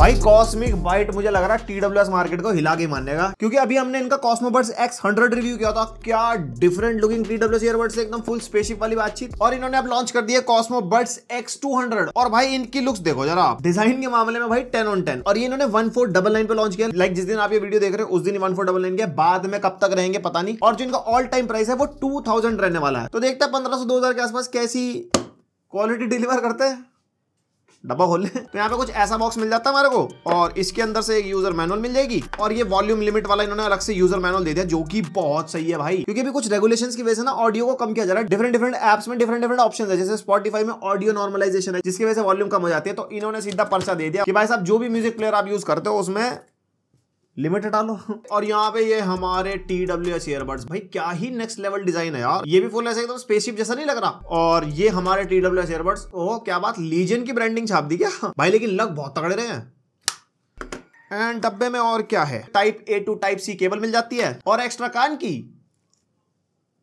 भाई cosmic bite मुझे लग रहा है टीडब्ल्यू मार्केट को हिला के मानेगा क्योंकि अभी हमने इनका कॉस्मोबर्ड्स एक्स हंड्रेड रिव्यू किया था क्या डिफरेंट लुकिंग टीडब्ल्यूएस ईयरबड्स एकदम फुल स्पेसशिप वाली बातचीत और इन्होंने अब लॉन्च कर दिया कॉस्मोबर्ड्स एक्स टू हंड्रेड और भाई इनकी लुक्स देखो जरा आप डिजाइन के मामले में भाई टेन ऑन टेन और ये इन्होंने वन फोर डबल नाइन पे लॉन्च किया लाइक जिस दिन आप ये वीडियो देख रहे हो उस दिन वन फोर डबल नाइन के बाद में कब तक रहेंगे पता नहीं और जो इनका ऑल टाइम प्राइस है वो टू रहने वाला है तो देखते हैं पंद्रह सौ दो हजार के आसपास कैसी क्वालिटी डिलीवर करते हैं डब्बा खोल ले तो यहाँ पे कुछ ऐसा बॉक्स मिल जाता है हमारे को और इसके अंदर से एक यूजर मैनुअल मिल जाएगी और ये वॉल्यूम लिमिट वाला इन्होंने अलग से यूजर मैनुअल दे दिया जो कि बहुत सही है भाई क्योंकि अभी कुछ रेगुलेशन की वजह से ना ऑडियो को कम किया जा रहा है डिफरेंट डिफरेंट एप्स में डिफरेंट डिफरेंट ऑप्शन है जैसे स्पॉटीफाई में ऑडियो नॉर्मलाइजेशन है जिसकी वजह से वॉल्यूम कम हो जाती है तो इन्होंने सीधा पर्चा दे दिया कि भाई साहब जो भी म्यूजिक प्लेयर आप यूज करते हो उसमें लिमिट हटा लो और यहाँ पे ये हमारे टी डब्ल्यू एस ईयरबड्स भाई क्या ही नेक्स्ट लेवल डिजाइन है यार ये भी फुल ऐसे एकदम स्पेसशिप जैसा नहीं लग रहा और ये हमारे टी डब्ल्यू एस ईयरबड्स ओ क्या बात लीजन की ब्रांडिंग छाप दी क्या भाई लेकिन लग बहुत तगड़े रहे हैं एंड डब्बे में और क्या है type A to type C cable मिल जाती है और एक्स्ट्रा कान की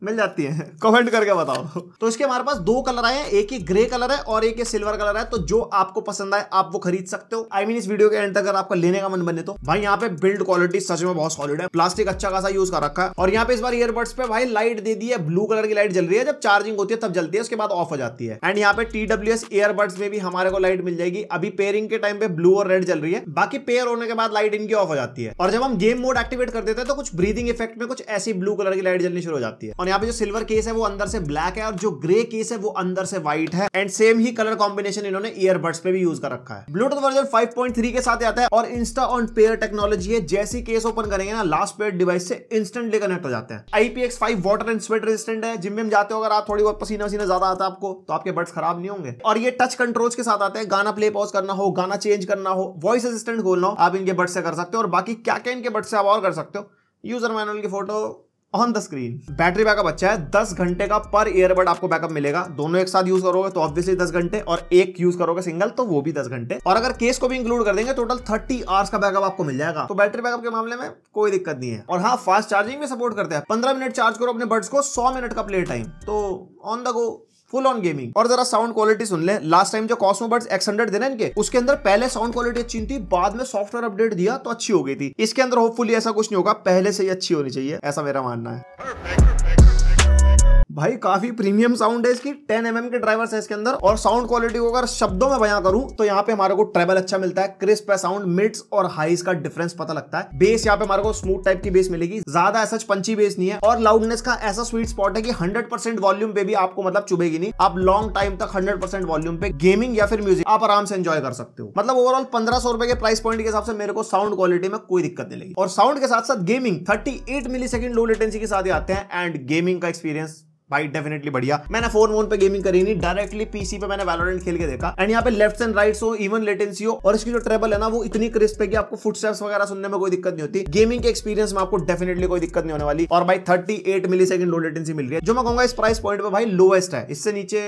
मिल जाती है कमेंट करके बताओ तो इसके हमारे पास दो कलर आए हैं एक ही ग्रे कलर है और एक ही सिल्वर कलर है तो जो आपको पसंद आए आप वो खरीद सकते हो आई I मीन mean, इस वीडियो के एंड तक अगर आपका लेने का मन बने तो भाई यहाँ पे बिल्ड क्वालिटी सच में बहुत सॉलिड है प्लास्टिक अच्छा खासा यूज कर रखा है और यहाँ पे इस बार ईयरबड्स पे भाई लाइट दे दी है ब्लू कलर की लाइट जल रही है जब चार्जिंग होती है तब जलती है उसके बाद ऑफ हो जाती है एंड यहाँ पे टी डब्ल्यू एस ईयरबड्स में भी हमारे को लाइट मिल जाएगी अभी पेयरिंग के टाइम पे ब्लू और रेड जल रही है बाकी पेयर होने के बाद लाइट इनकी ऑफ हो जाती है और जब हम गेम मोड एक्टिवेट कर देते हैं तो कुछ ब्रीदिंग इफेक्ट में कुछ ऐसी ब्लू कलर की लाइट जलनी शुरू हो जाती है और यहाँ पे जो सिल्वर केस है वो अंदर से ब्लैक है और जो ग्रे केस है वो अंदर से व्हाइट है एंड सेम ही कलर कॉम्बिनेशन इन्होंने ईयरबड्स पे भी यूज कर रखा है ब्लूटूथ वर्जन 5.3 के साथ आता है और इंस्टा ऑन पेयर टेक्नोलॉजी है जैसी केस ओपन करेंगे ना लास्ट पेयर डिवाइस से इंस्टेंटली कनेक्ट हो जाते हैं IPX five water and sweat resistant है जिम में जाते हो अगर आप थोड़ी बहुत पसीना वसीना ज्यादा आता है आपको तो आपके बर्ड्स खराब नहीं होंगे और ये टच कंट्रोल्स के साथ आते हैं गाना प्ले पॉज करना हो गाना चेंज करना हो वॉइस असिस्टेंट खोलना हो आप इनके बर्ड से कर सकते हो और बाकी क्या क्या इनके बर्ड से आप और कर सकते हो यूजर मैनुअल की photo on the screen battery backup अच्छा है दस घंटे का पर ईयरबड आपको बैकअप मिलेगा दोनों एक साथ यूज करोगे तो ऑब्वियसली दस घंटे और एक यूज करोगे सिंगल तो वो भी दस घंटे और अगर केस को भी इंक्लूड कर देंगे टोटल थर्टी आवर्स का बैकअप आपको मिल जाएगा तो बैटरी बैकअप के मामले में कोई दिक्कत नहीं है और हाँ फास्ट चार्जिंग भी सपोर्ट करते हैं पंद्रह मिनट चार्ज करो अपने बर्ड्स को सौ मिनट का प्ले टाइम तो on the go full on gaming और जरा साउंड क्वालिटी सुन ले लास्ट टाइम जो कॉस्मो बर्ड एक्स हंड्रेड देना इनके उसके अंदर पहले साउंड क्वालिटी अच्छी थी बाद में सॉफ्टवेयर अपडेट दिया तो अच्छी हो गई थी इसके अंदर होपफुली ऐसा कुछ नहीं होगा पहले से ही अच्छी होनी चाहिए ऐसा मेरा मानना है भाई काफी प्रीमियम साउंड है इसकी 10 एम mm के ड्राइवर है इसके अंदर और साउंड क्वालिटी को अगर शब्दों में बयां करूं तो यहाँ पे हमारे को ट्रेबल अच्छा मिलता है क्रिस्प है साउंड मिड्स और हाइस का डिफरेंस पता लगता है बेस यहाँ पे हमारे को स्मूथ टाइप की बेस मिलेगी ज्यादा ऐसा पंची बेस नहीं है और लाउडनेस का ऐसा स्वीट स्पॉट है कि हंड्रेड वॉल्यूम पे भी आपको मतलब चुभेगी नहीं आप लॉन्ग टाइम तक हंड्रेड वॉल्यूम पे गेमिंग या फिर म्यूजिक आप आराम से एंजॉय कर सकते हो मतलब ओवरऑल पंद्रह सौ रुपए के प्राइस पॉइंट के हिसाब से मेरे को साउंड क्वालिटी में कोई दिक्कत नहीं लगी और साउंड के साथ साथ gaming thirty eight millisecond low latency के साथ आते हैं एंड गेमिंग का एक्सपीरियंस भाई डेफिनेटली बढ़िया मैंने फोन वोन पे गेमिंग करी नहीं डायरेक्टली पीसी पे मैंने वैलोरेंट खेल के देखा एंड यहाँ पे लेफ्ट एंड राइट हो इवन लेटेंसी हो और इसकी जो ट्रेबल है ना वो इतनी क्रिस्प है कि आपको फुटस्टेप्स वगैरह सुनने में कोई दिक्कत नहीं होती गेमिंग के एक्सपीरियंस में आपको डेफिनेटली कोई दिक्कत नहीं होने वाली और भाई thirty eight millisecond low latency मिल रही है जो मैं कहूंगा इस प्राइस पॉइंट पर भाई लोएस्ट है इससे नीचे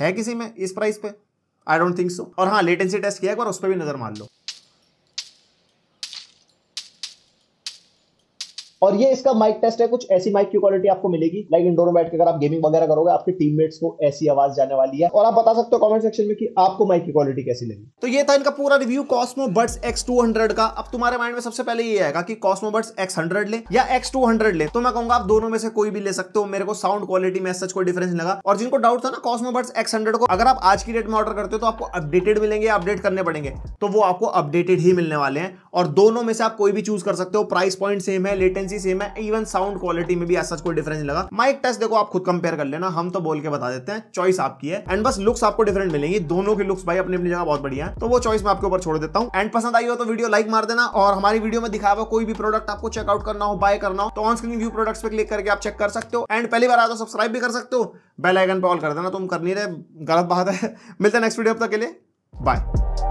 है किसी में इस प्राइस पे आई डोंट थिंक सो और हाँ लेटेंसी टेस्ट किया और उस पर भी नजर मान लो और ये इसका माइक टेस्ट है कुछ ऐसी माइक की क्वालिटी आपको मिलेगी लाइक इंडोर में बैठ के अगर आप गेमिंग वगैरह करोगे आपके टीममेट्स को ऐसी आवाज जाने वाली है और आप बता सकते हो कमेंट सेक्शन में कि आपको माइक की क्वालिटी कैसी लगी तो ये था इनका पूरा रिव्यू कॉस्मो बर्ड्स एक्स का अब तुम्हारे माइंड में सबसे पहले ये आएगा कि कॉस्मो बर्ड्स एक्स ले या एक्स ले तो मैं कहूंगा आप दोनों में से कोई भी ले सकते हो मेरे को साउंड क्वालिटी में सच कोई डिफरेंस लगा और जिनको डाउट था ना कॉस्मो बर्ड्स एक्स को अगर आप आज की डेट में ऑर्डर करते हो तो आपको अपडेटेड मिलेंगे अपडेट करने पड़ेंगे तो वो आपको अपडेटेड ही मिलने वाले हैं और दोनों में से आप कोई भी चूज कर सकते हो प्राइस पॉइंट सेम है लेटेंस फ्रिक्वेंसी सेम है इवन साउंड क्वालिटी में भी ऐसा कोई डिफरेंस लगा माइक टेस्ट देखो आप खुद कंपेयर कर लेना हम तो बोल के बता देते हैं चॉइस आपकी है एंड बस लुक्स आपको डिफरेंट मिलेंगी दोनों की लुक्स भाई अपनी अपनी जगह बहुत बढ़िया है तो वो चॉइस मैं आपके ऊपर छोड़ देता हूँ एंड पसंद आई हो तो वीडियो लाइक मार देना और हमारी वीडियो में दिखाया कोई भी प्रोडक्ट आपको चेकआउट करना हो बाय करना हो तो ऑन स्क्रीन व्यू प्रोडक्ट्स पे क्लिक करके आप चेक कर सकते हो एंड पहली बार आ तो सब्सक्राइब भी कर सकते हो बेल आइकन पर ऑल कर देना तुम कर नहीं रहे गलत बात है मिलते हैं नेक्स्ट वीडियो अब तक के लिए बाय